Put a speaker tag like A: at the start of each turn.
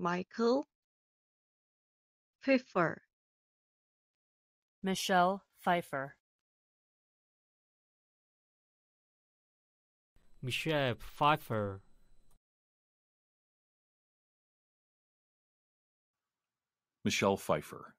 A: Michael Pfeiffer Michelle Pfeiffer Michelle Pfeiffer Michelle Pfeiffer